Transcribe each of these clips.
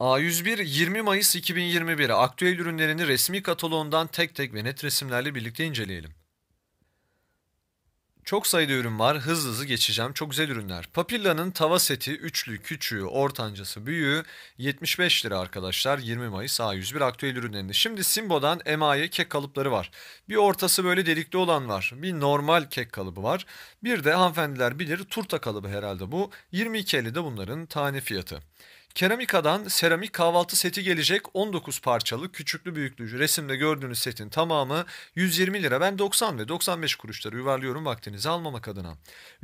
A101 20 Mayıs 2021'e aktüel ürünlerini resmi kataloğundan tek tek ve net resimlerle birlikte inceleyelim. Çok sayıda ürün var. Hızlı hızlı geçeceğim. Çok güzel ürünler. Papilla'nın tava seti üçlü, küçüğü, ortancası, büyüğü 75 lira arkadaşlar. 20 Mayıs A101 aktüel ürünlerinde. Şimdi Simbo'dan emaye kek kalıpları var. Bir ortası böyle delikli olan var. Bir normal kek kalıbı var. Bir de hanımefendiler bilir turta kalıbı herhalde bu. 22.50 de bunların tane fiyatı. Keramika'dan seramik kahvaltı seti gelecek 19 parçalı küçüklü büyüklü resimde gördüğünüz setin tamamı 120 lira. Ben 90 ve 95 kuruşları yuvarlıyorum vaktinizi almamak adına.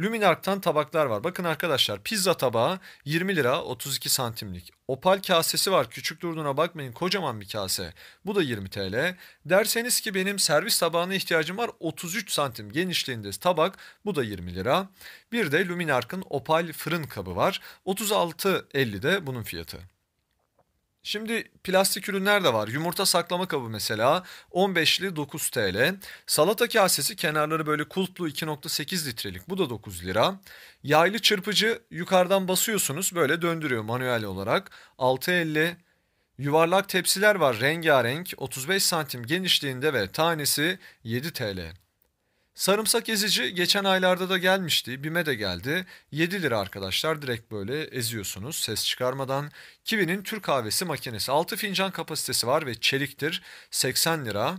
Luminark'tan tabaklar var. Bakın arkadaşlar pizza tabağı 20 lira 32 santimlik. Opal kasesi var. Küçük durduğuna bakmayın. Kocaman bir kase. Bu da 20 TL. Derseniz ki benim servis tabağına ihtiyacım var. 33 santim genişliğinde tabak. Bu da 20 lira. Bir de Luminark'ın opal fırın kabı var. 36.50 de bunun fiyatı. Şimdi plastik ürünler de var. Yumurta saklama kabı mesela 15'li 9 TL. Salata kasesi kenarları böyle kulplu 2.8 litrelik. Bu da 9 lira. Yaylı çırpıcı yukarıdan basıyorsunuz böyle döndürüyor manuel olarak. 6.50 Yuvarlak tepsiler var rengarenk 35 santim genişliğinde ve tanesi 7 TL. Sarımsak ezici geçen aylarda da gelmişti. bime de geldi. 7 lira arkadaşlar direkt böyle eziyorsunuz ses çıkarmadan. Kivi'nin Türk kahvesi makinesi 6 fincan kapasitesi var ve çeliktir. 80 lira.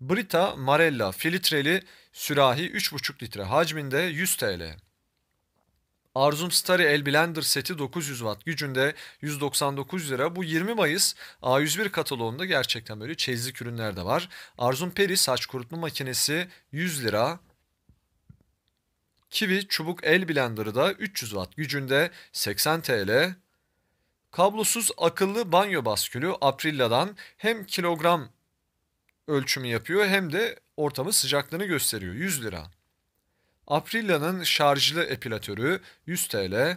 Brita Marella filtreli sürahi 3,5 litre hacminde 100 TL. Arzum Starry El Blender seti 900 watt gücünde 199 lira. Bu 20 Mayıs A101 kataloğunda gerçekten böyle çeyizlik ürünler de var. Arzum Peri saç kurutma makinesi 100 lira. Kivi çubuk el blenderı da 300 watt gücünde 80 TL. Kablosuz akıllı banyo baskülü Aprilla'dan hem kilogram ölçümü yapıyor hem de ortamı sıcaklığını gösteriyor 100 lira. Aprilia'nın şarjlı epilatörü 100 TL.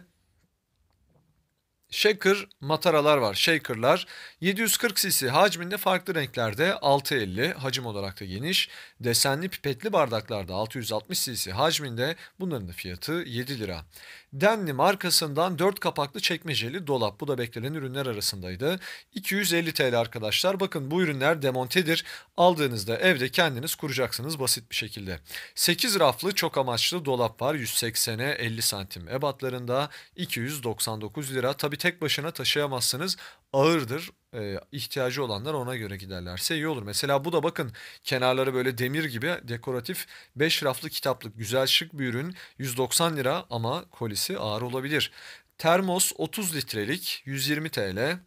Shaker mataralar var. Shaker'lar 740 cc hacminde farklı renklerde 650 hacim olarak da geniş. Desenli pipetli bardaklarda 660 cc hacminde bunların da fiyatı 7 lira. Denlim markasından 4 kapaklı çekmeceli dolap. Bu da beklenen ürünler arasındaydı. 250 TL arkadaşlar. Bakın bu ürünler demontedir. Aldığınızda evde kendiniz kuracaksınız basit bir şekilde. 8 raflı çok amaçlı dolap var. 180'e 50 santim ebatlarında 299 lira. Tabi tek başına taşıyamazsınız. Ağırdır e, ihtiyacı olanlar ona göre giderlerse iyi olur. Mesela bu da bakın kenarları böyle demir gibi dekoratif 5 raflı kitaplık güzel şık bir ürün 190 lira ama kolisi ağır olabilir. Termos 30 litrelik 120 TL.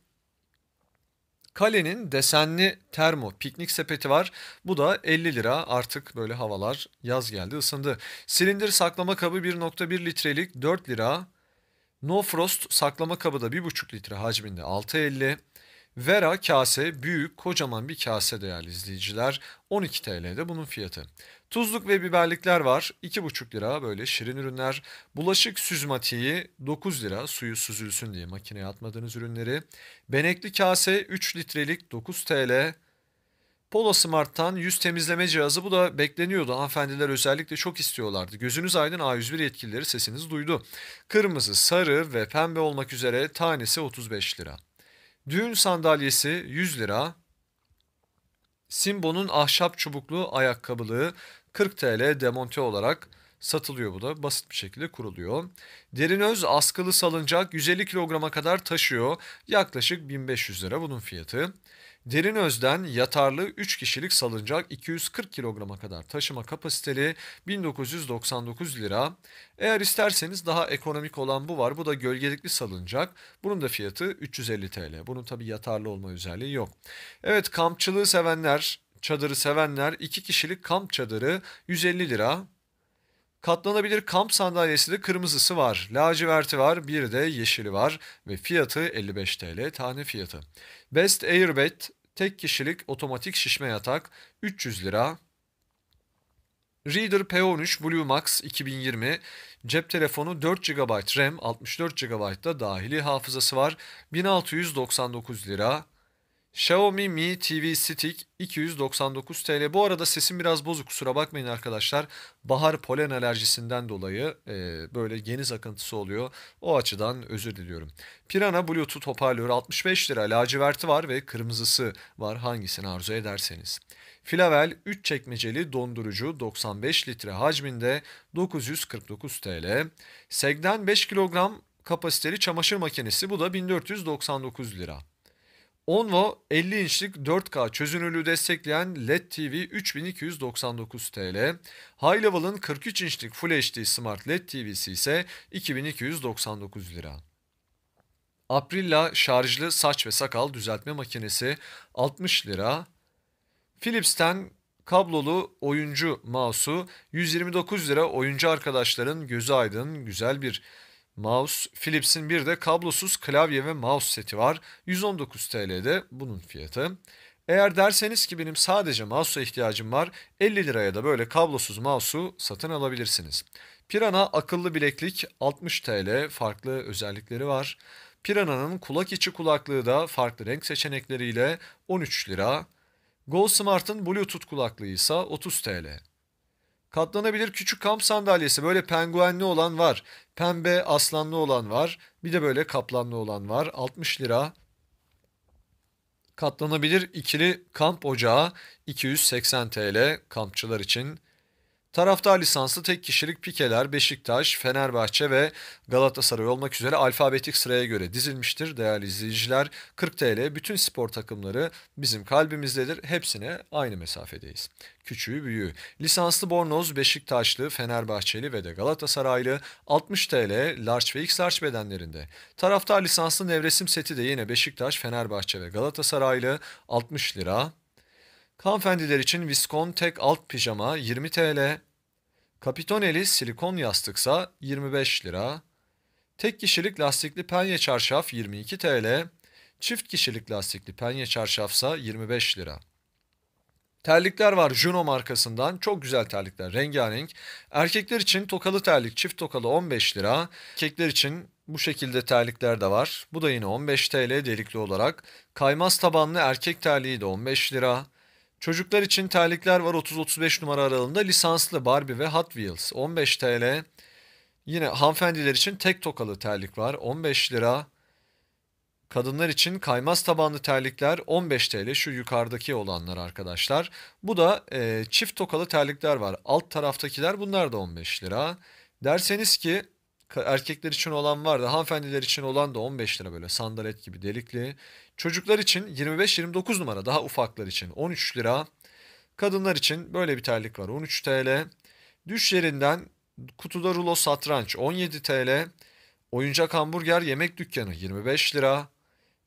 Kalenin desenli termo piknik sepeti var. Bu da 50 lira artık böyle havalar yaz geldi ısındı. Silindir saklama kabı 1.1 litrelik 4 lira. No Frost saklama kabı da 1.5 litre hacminde 6.50. Vera kase büyük kocaman bir kase değerli izleyiciler. 12 TL'de bunun fiyatı. Tuzluk ve biberlikler var. 2,5 lira böyle şirin ürünler. Bulaşık süzmatiği 9 lira suyu süzülsün diye makineye atmadığınız ürünleri. Benekli kase 3 litrelik 9 TL. Polo Smart'tan yüz temizleme cihazı bu da bekleniyordu. Hanımefendiler özellikle çok istiyorlardı. Gözünüz aydın A101 yetkilileri sesiniz duydu. Kırmızı, sarı ve pembe olmak üzere tanesi 35 lira. Düğün sandalyesi 100 lira. Simbo'nun ahşap çubuklu ayakkabılığı 40 TL demonte olarak satılıyor bu da basit bir şekilde kuruluyor. Derinöz askılı salıncak 150 kilograma kadar taşıyor. Yaklaşık 1500 lira bunun fiyatı. Derin özden yatarlı 3 kişilik salıncak 240 kilograma kadar taşıma kapasiteli 1999 lira. Eğer isterseniz daha ekonomik olan bu var. Bu da gölgelikli salıncak. Bunun da fiyatı 350 TL. Bunun tabi yatarlı olma özelliği yok. Evet kampçılığı sevenler, çadırı sevenler 2 kişilik kamp çadırı 150 lira. Katlanabilir kamp sandalyesi de kırmızısı var, laciverti var, bir de yeşili var ve fiyatı 55 TL tane fiyatı. Best Airbed tek kişilik otomatik şişme yatak 300 lira. Reader P13 Blue Max 2020 cep telefonu 4 GB RAM 64 GB da dahili hafızası var 1699 lira. Xiaomi Mi TV Stick 299 TL. Bu arada sesim biraz bozuk kusura bakmayın arkadaşlar. Bahar polen alerjisinden dolayı e, böyle geniz akıntısı oluyor. O açıdan özür diliyorum. Pirana Bluetooth hoparlör 65 lira. Laciverti var ve kırmızısı var hangisini arzu ederseniz. Filavel 3 çekmeceli dondurucu 95 litre hacminde 949 TL. Segden 5 kilogram kapasiteli çamaşır makinesi bu da 1499 lira. Onvo 50 inçlik 4K çözünürlüğü destekleyen LED TV 3299 TL. High Level'ın 43 inçlik Full HD Smart LED TV'si ise 2299 lira. Aprilla şarjlı saç ve sakal düzeltme makinesi 60 lira. Philips'ten kablolu oyuncu mouse'u 129 lira oyuncu arkadaşların gözü aydın güzel bir Mouse, Philips'in bir de kablosuz klavye ve mouse seti var. 119 TL'de bunun fiyatı. Eğer derseniz ki benim sadece mouse'a ihtiyacım var, 50 liraya da böyle kablosuz mouse'u satın alabilirsiniz. Pirana akıllı bileklik 60 TL farklı özellikleri var. Pirana'nın kulak içi kulaklığı da farklı renk seçenekleriyle 13 lira. Go Smart'ın Bluetooth kulaklığı ise 30 TL. Katlanabilir küçük kamp sandalyesi böyle penguenli olan var. Pembe aslanlı olan var. Bir de böyle kaplanlı olan var. 60 lira. Katlanabilir ikili kamp ocağı 280 TL kampçılar için. Taraftar lisanslı tek kişilik pikeler Beşiktaş, Fenerbahçe ve Galatasaray olmak üzere alfabetik sıraya göre dizilmiştir değerli izleyiciler. 40 TL bütün spor takımları bizim kalbimizdedir. Hepsine aynı mesafedeyiz. Küçüğü büyüğü. Lisanslı bornoz Beşiktaşlı, Fenerbahçeli ve de Galatasaraylı 60 TL large ve x large bedenlerinde. Taraftar lisanslı nevresim seti de yine Beşiktaş, Fenerbahçe ve Galatasaraylı 60 lira. Hanımefendiler için Viskon tek alt pijama 20 TL, Kapitoneli silikon yastıksa 25 lira, tek kişilik lastikli penye çarşaf 22 TL, çift kişilik lastikli penye çarşafsa 25 lira. Terlikler var Juno markasından. Çok güzel terlikler. Rengarenk. Erkekler için tokalı terlik çift tokalı 15 lira. Erkekler için bu şekilde terlikler de var. Bu da yine 15 TL delikli olarak. Kaymaz tabanlı erkek terliği de 15 lira. Çocuklar için terlikler var 30-35 numara aralığında lisanslı Barbie ve Hot Wheels 15 TL. Yine hanımefendiler için tek tokalı terlik var 15 lira. Kadınlar için kaymaz tabanlı terlikler 15 TL şu yukarıdaki olanlar arkadaşlar. Bu da e, çift tokalı terlikler var. Alt taraftakiler bunlar da 15 lira. Derseniz ki erkekler için olan var da hanımefendiler için olan da 15 lira böyle sandalet gibi delikli. Çocuklar için 25-29 numara daha ufaklar için 13 lira. Kadınlar için böyle bir terlik var 13 TL. Düş yerinden kutuda rulo satranç 17 TL. Oyuncak hamburger yemek dükkanı 25 lira.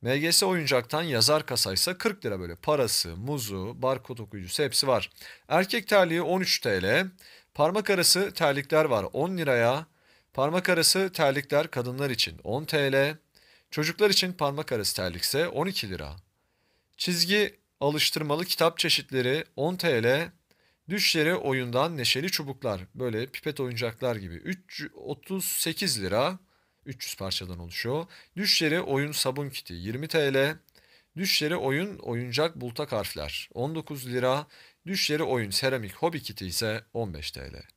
MGS oyuncaktan yazar kasaysa 40 lira böyle parası, muzu, barkod okuyucusu hepsi var. Erkek terliği 13 TL. Parmak arası terlikler var 10 liraya. Parmak arası terlikler kadınlar için 10 TL. Çocuklar için parmak arası terlikse 12 lira. Çizgi alıştırmalı kitap çeşitleri 10 TL. Düş oyundan neşeli çubuklar böyle pipet oyuncaklar gibi 38 lira 300 parçadan oluşuyor. Düş oyun sabun kiti 20 TL. Düş oyun oyuncak bultak harfler 19 lira. Düş oyun seramik hobi kiti ise 15 TL.